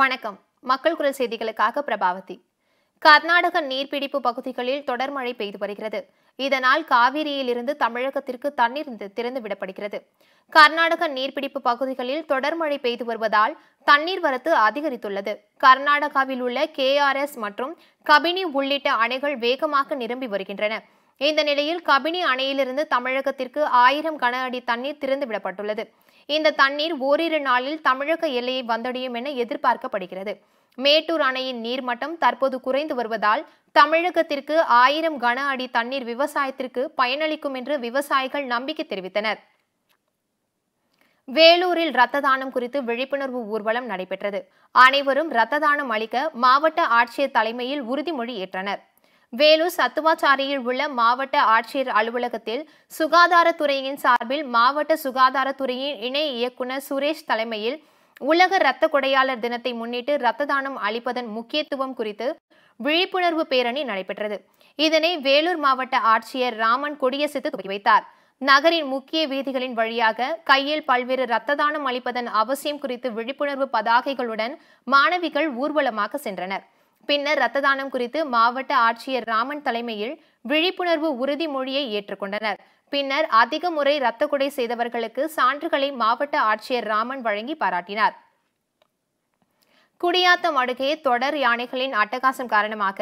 வணக்கம் மக்கள் குரல் செய்திகளுக்காக பிரபாவதி கர்நாடக நீர்பிடிப்பு பகுதிகளில் தொடர் மழை பெய்து வருகிறது இதனால் காவிரியிலிருந்து தமிழகத்திற்கு தண்ணீர் திறந்து விடப்படுகிறது கர்நாடக நீர்பிடிப்பு பகுதிகளில் தொடர் மழை பெய்து வருவதால் தண்ணீர் வரத்து அதிகரித்துள்ளது கர்நாடகாவில் உள்ள கேஆர்எஸ் மற்றும் கபினி உள்ளிட்ட அணைகள் வேகமாக நிரம்பி வருகின்றன இந்த நிலையில் கபினி அணையிலிருந்து தமிழகத்திற்கு ஆயிரம் கன அடி தண்ணீர் திறந்து விடப்பட்டுள்ளது இந்த தண்ணீர் ஓரிரு நாளில் தமிழக எல்லையை வந்தடையும் என எதிர்பார்க்கப்படுகிறது மேட்டூர் அணையின் நீர்மட்டம் தற்போது குறைந்து வருவதால் தமிழகத்திற்கு ஆயிரம் கன அடி தண்ணீர் விவசாயத்திற்கு பயனளிக்கும் என்று விவசாயிகள் நம்பிக்கை தெரிவித்தனர் வேலூரில் ரத்த தானம் குறித்து விழிப்புணர்வு ஊர்வலம் நடைபெற்றது அனைவரும் ரத்த தானம் அளிக்க மாவட்ட ஆட்சியர் தலைமையில் உறுதிமொழி ஏற்றனர் வேலூர் சத்துவாச்சாரியில் உள்ள மாவட்ட ஆட்சியர் அலுவலகத்தில் சுகாதாரத்துறையின் சார்பில் மாவட்ட சுகாதாரத்துறையின் இணை இயக்குனர் சுரேஷ் தலைமையில் உலக இரத்த கொடையாளர் தினத்தை முன்னிட்டு இரத்த தானம் அளிப்பதன் முக்கியத்துவம் குறித்து விழிப்புணர்வு பேரணி நடைபெற்றது இதனை வேலூர் மாவட்ட ஆட்சியர் ராமன் கொடியசித்து துவக்கி வைத்தார் நகரின் முக்கிய வீதிகளின் வழியாக கையில் பல்வேறு இரத்த தானம் அளிப்பதன் அவசியம் குறித்து விழிப்புணர்வு பதாகைகளுடன் மாணவிகள் ஊர்வலமாக சென்றனர் பின்னர் ரத்த தானம் குறித்து மாவட்ட ஆட்சியர் ராமன் தலைமையில் விழிப்புணர்வு உறுதிமொழியை ஏற்றுக்கொண்டனர் பின்னர் அதிக முறை இரத்த கொடை செய்தவர்களுக்கு சான்றுகளை மாவட்ட ஆட்சியர் ராமன் வழங்கி பாராட்டினார் குடியாத்தம் அருகே தொடர் யானைகளின் அட்டகாசம் காரணமாக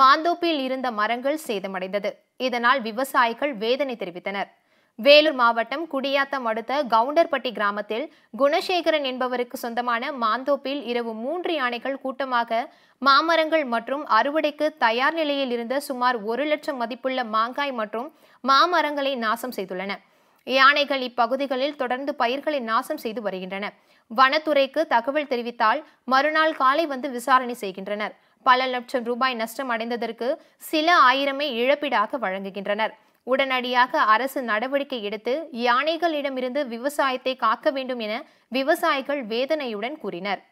மாந்தோப்பில் இருந்த மரங்கள் சேதமடைந்தது இதனால் விவசாயிகள் வேதனை தெரிவித்தனர் வேலூர் மாவட்டம் குடியாத்தம் அடுத்த கவுண்டர்பட்டி கிராமத்தில் குணசேகரன் என்பவருக்கு சொந்தமான மாந்தோப்பில் இரவு மூன்று யானைகள் கூட்டமாக மாமரங்கள் மற்றும் அறுவடைக்கு தயார் நிலையில் இருந்த சுமார் ஒரு லட்சம் மதிப்புள்ள மாங்காய் மற்றும் மாமரங்களை நாசம் செய்துள்ளன யானைகள் இப்பகுதிகளில் தொடர்ந்து பயிர்களை நாசம் செய்து வருகின்றன வனத்துறைக்கு தகவல் தெரிவித்தால் மறுநாள் காலை வந்து விசாரணை செய்கின்றனர் பல லட்சம் ரூபாய் நஷ்டம் அடைந்ததற்கு சில ஆயிரமே இழப்பீடாக வழங்குகின்றனர் உடனடியாக அரசு நடவடிக்கை எடுத்து யானைகளிடமிருந்து விவசாயத்தை காக்க வேண்டும் என விவசாயிகள் வேதனையுடன் கூறினர்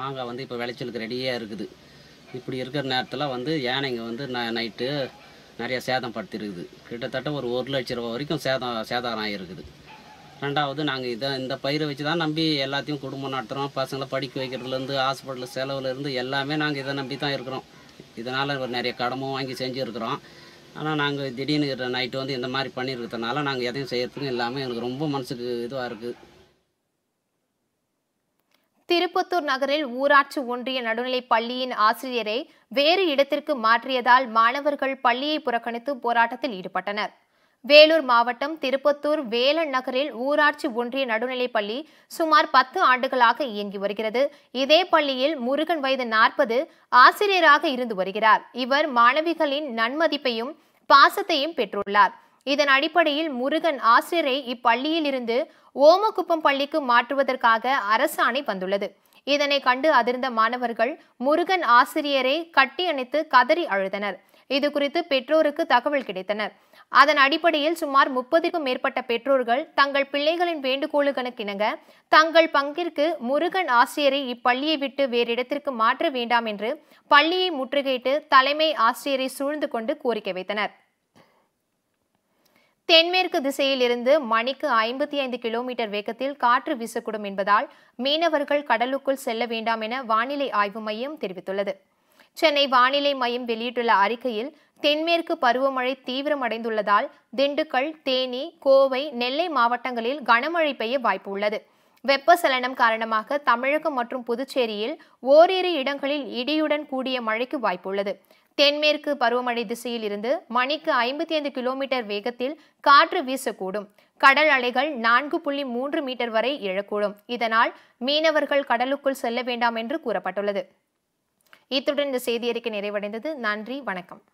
மாங்காய் வந்து இப்போ விளைச்சலுக்கு ரெடியாக இருக்குது இப்படி இருக்கிற நேரத்தில் வந்து யானைங்க வந்து ந நைட்டு நிறைய சேதம் படுத்திருக்குது கிட்டத்தட்ட ஒரு ஒரு லட்ச ரூபா வரைக்கும் சேதம் சேதாரம் ஆகிருக்குது ரெண்டாவது நாங்கள் இதை இந்த பயிரை வச்சு தான் நம்பி எல்லாத்தையும் குடும்பம் நடத்துகிறோம் பசங்களை படிக்க வைக்கிறதுலேருந்து ஹாஸ்பிட்டல் செலவுலேருந்து எல்லாமே நாங்கள் இதை நம்பி தான் இருக்கிறோம் இதனால் நிறைய கடமும் வாங்கி செஞ்சுருக்குறோம் ஆனால் நாங்கள் திடீர்னு நைட்டு வந்து இந்த மாதிரி பண்ணியிருக்கிறதுனால நாங்கள் எதையும் செய்யறதுக்கும் இல்லாமல் எங்களுக்கு ரொம்ப மனசுக்கு இதுவாக இருக்குது திருப்பத்தூர் நகரில் ஊராட்சி ஒன்றிய நடுநிலைப் பள்ளியின் ஆசிரியரை வேறு இடத்திற்கு மாற்றியதால் மாணவர்கள் பள்ளியை புறக்கணித்து போராட்டத்தில் ஈடுபட்டனர் வேலூர் மாவட்டம் திருப்பத்தூர் வேலன் நகரில் ஊராட்சி ஒன்றிய நடுநிலைப் பள்ளி சுமார் பத்து ஆண்டுகளாக இயங்கி வருகிறது இதே பள்ளியில் முருகன் வயது நாற்பது ஆசிரியராக இருந்து வருகிறார் இவர் மாணவிகளின் நன்மதிப்பையும் பாசத்தையும் பெற்றுள்ளார் இதன் அடிப்படையில் முருகன் ஆசிரியரை இப்பள்ளியில் இருந்து ஓமக்குப்பம் பள்ளிக்கு மாற்றுவதற்காக அரசாணை வந்துள்ளது இதனை கண்டு அதிர்ந்த மாணவர்கள் முருகன் ஆசிரியரை கட்டி அணைத்து கதறி அழுதனர் இது குறித்து பெற்றோருக்கு தகவல் கிடைத்தனர் அதன் அடிப்படையில் சுமார் முப்பதுக்கும் மேற்பட்ட பெற்றோர்கள் தங்கள் பிள்ளைகளின் வேண்டுகோளுக்கணுக்கிணங்க தங்கள் பங்கிற்கு முருகன் ஆசிரியரை இப்பள்ளியை விட்டு வேறு இடத்திற்கு மாற்ற வேண்டாம் என்று பள்ளியை முற்றுகையிட்டு தலைமை ஆசிரியரை சூழ்ந்து கொண்டு கோரிக்கை வைத்தனர் தென்மேற்கு திசையில் இருந்து மணிக்கு ஐம்பத்தி ஐந்து கிலோமீட்டர் வேகத்தில் காற்று வீசக்கூடும் என்பதால் மீனவர்கள் கடலுக்குள் செல்ல வேண்டாம் என வானிலை ஆய்வு மையம் தெரிவித்துள்ளது சென்னை வானிலை மையம் வெளியிட்டுள்ள அறிக்கையில் தென்மேற்கு பருவமழை தீவிரமடைந்துள்ளதால் திண்டுக்கல் தேனி கோவை நெல்லை மாவட்டங்களில் கனமழை பெய்ய வாய்ப்பு உள்ளது வெப்பசலனம் காரணமாக தமிழகம் மற்றும் புதுச்சேரியில் ஓரிரு இடங்களில் இடியுடன் கூடிய மழைக்கு வாய்ப்புள்ளது தென்மேற்கு பருவமழை திசையில் இருந்து மணிக்கு ஐம்பத்தி ஐந்து கிலோமீட்டர் வேகத்தில் காற்று வீசக்கூடும் கடல் அலைகள் நான்கு புள்ளி மூன்று மீட்டர் வரை எழக்கூடும் இதனால் மீனவர்கள் கடலுக்குள் செல்ல வேண்டாம் என்று கூறப்பட்டுள்ளது இத்துடன் இந்த செய்தியறிக்கை நிறைவடைந்தது நன்றி வணக்கம்